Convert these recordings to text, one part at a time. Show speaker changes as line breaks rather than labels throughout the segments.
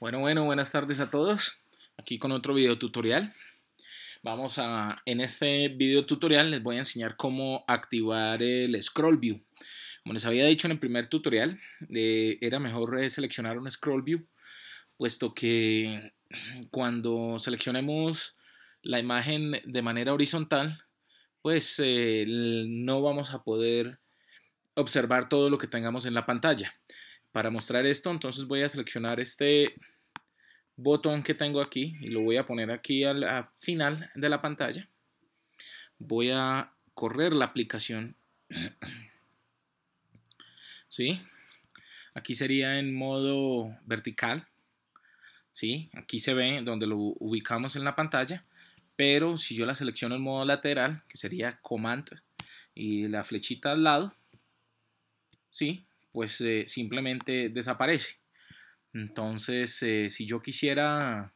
Bueno, bueno, buenas tardes a todos. Aquí con otro video tutorial. Vamos a, en este video tutorial les voy a enseñar cómo activar el scroll view. Como les había dicho en el primer tutorial, era mejor eh, seleccionar un scroll view, puesto que cuando seleccionemos la imagen de manera horizontal, pues eh, no vamos a poder observar todo lo que tengamos en la pantalla. Para mostrar esto, entonces voy a seleccionar este botón que tengo aquí y lo voy a poner aquí al final de la pantalla. Voy a correr la aplicación. ¿Sí? Aquí sería en modo vertical. ¿Sí? Aquí se ve donde lo ubicamos en la pantalla. Pero si yo la selecciono en modo lateral, que sería Command y la flechita al lado, ¿sí? pues eh, simplemente desaparece. Entonces, eh, si yo quisiera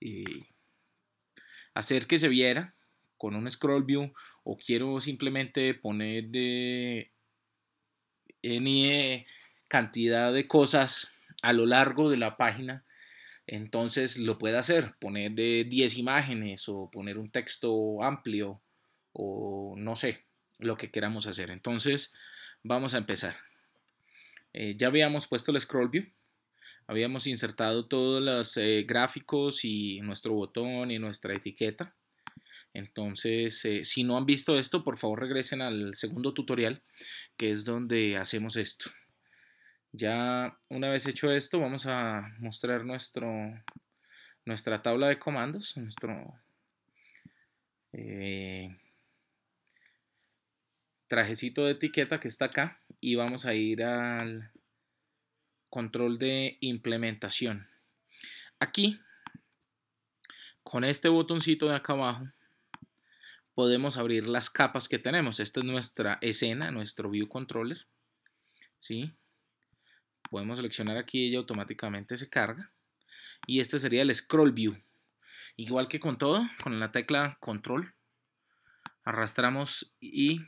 eh, hacer que se viera con un scroll view o quiero simplemente poner de N cantidad de cosas a lo largo de la página, entonces lo puede hacer, poner de 10 imágenes o poner un texto amplio o no sé, lo que queramos hacer. Entonces, vamos a empezar. Eh, ya habíamos puesto el scroll view, habíamos insertado todos los eh, gráficos y nuestro botón y nuestra etiqueta. Entonces, eh, si no han visto esto, por favor regresen al segundo tutorial, que es donde hacemos esto. Ya una vez hecho esto, vamos a mostrar nuestro, nuestra tabla de comandos, nuestro trajecito de etiqueta que está acá y vamos a ir al control de implementación. Aquí, con este botoncito de acá abajo, podemos abrir las capas que tenemos. Esta es nuestra escena, nuestro view controller. ¿Sí? Podemos seleccionar aquí y automáticamente se carga. Y este sería el scroll view. Igual que con todo, con la tecla control, arrastramos y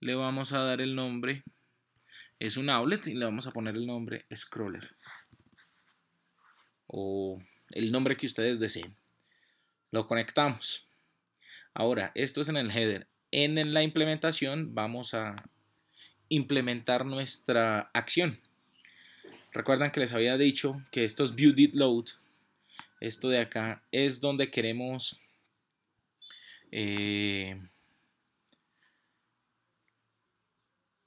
le vamos a dar el nombre, es un outlet y le vamos a poner el nombre scroller o el nombre que ustedes deseen. Lo conectamos. Ahora, esto es en el header. En la implementación vamos a implementar nuestra acción. Recuerdan que les había dicho que esto es did load, esto de acá, es donde queremos eh,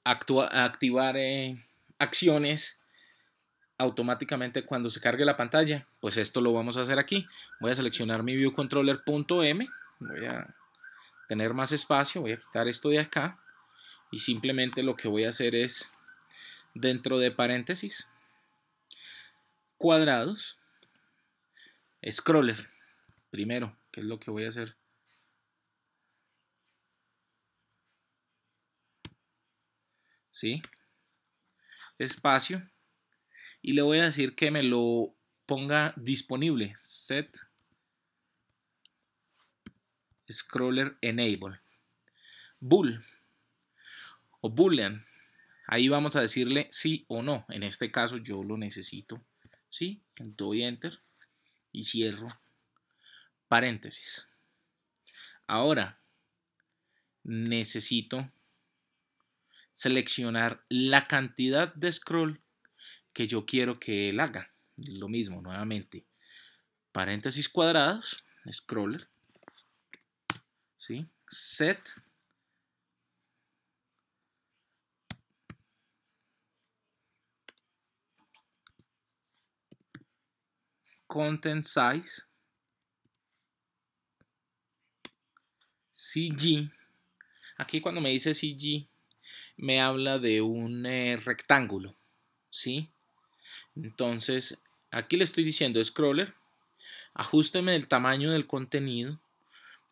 activar eh, acciones automáticamente cuando se cargue la pantalla. Pues esto lo vamos a hacer aquí. Voy a seleccionar mi viewcontroller.m. Voy a tener más espacio. Voy a quitar esto de acá. Y simplemente lo que voy a hacer es dentro de paréntesis cuadrados scroller primero que es lo que voy a hacer ¿sí? Espacio. Y le voy a decir que me lo ponga disponible. Set scroller enable. Bool o boolean. Ahí vamos a decirle sí o no. En este caso yo lo necesito. ¿Sí? Doy enter y cierro paréntesis. Ahora necesito seleccionar la cantidad de scroll que yo quiero que él haga. Lo mismo, nuevamente. Paréntesis cuadrados, scroller. ¿sí? Set. Content size. CG. Aquí cuando me dice CG, me habla de un eh, rectángulo, ¿sí? Entonces, aquí le estoy diciendo scroller, ajusteme el tamaño del contenido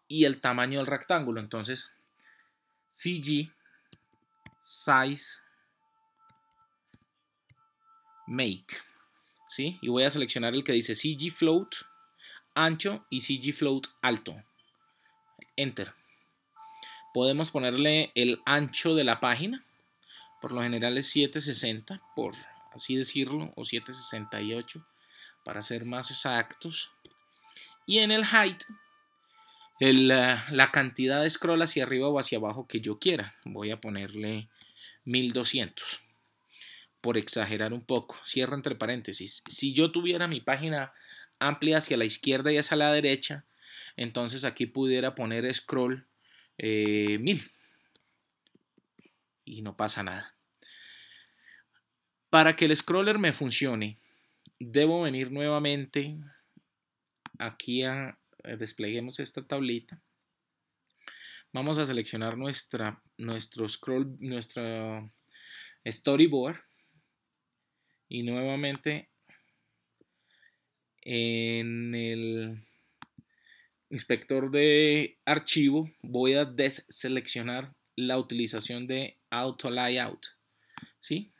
y el tamaño del rectángulo. Entonces, CG size make, ¿sí? Y voy a seleccionar el que dice CG float ancho y CG float alto. Enter. Podemos ponerle el ancho de la página. Por lo general es 760, por así decirlo, o 768, para ser más exactos. Y en el height, eh, la cantidad de scroll hacia arriba o hacia abajo que yo quiera. Voy a ponerle 1200 por exagerar un poco. Cierro entre paréntesis. Si yo tuviera mi página amplia hacia la izquierda y hacia la derecha, entonces aquí pudiera poner scroll 1000. Eh, y no pasa nada. Para que el scroller me funcione, debo venir nuevamente aquí a eh, despleguemos esta tablita. Vamos a seleccionar nuestra, nuestro scroll, nuestro storyboard. Y nuevamente en el inspector de archivo, voy a deseleccionar la utilización de Auto Layout. ¿sí?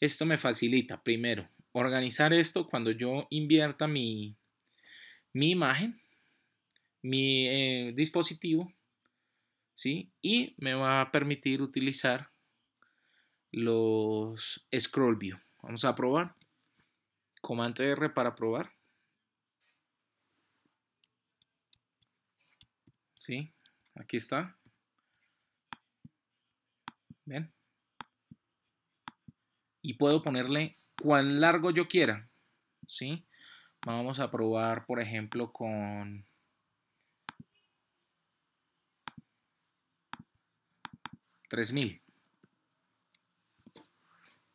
Esto me facilita, primero, organizar esto cuando yo invierta mi, mi imagen, mi eh, dispositivo, ¿sí? y me va a permitir utilizar los scroll view. Vamos a probar. Comando R para probar. ¿sí? Aquí está. ¿Ven? Y puedo ponerle cuán largo yo quiera, ¿sí? Vamos a probar, por ejemplo, con... ...3000...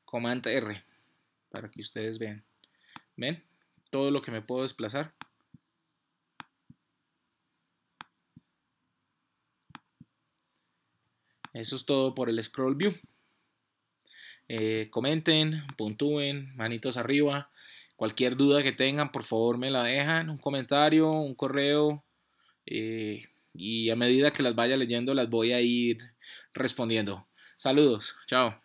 Command R... ...para que ustedes vean... ...ven... ...todo lo que me puedo desplazar... Eso es todo por el scroll view. Eh, comenten, puntúen, manitos arriba. Cualquier duda que tengan, por favor me la dejan. Un comentario, un correo. Eh, y a medida que las vaya leyendo, las voy a ir respondiendo. Saludos, chao.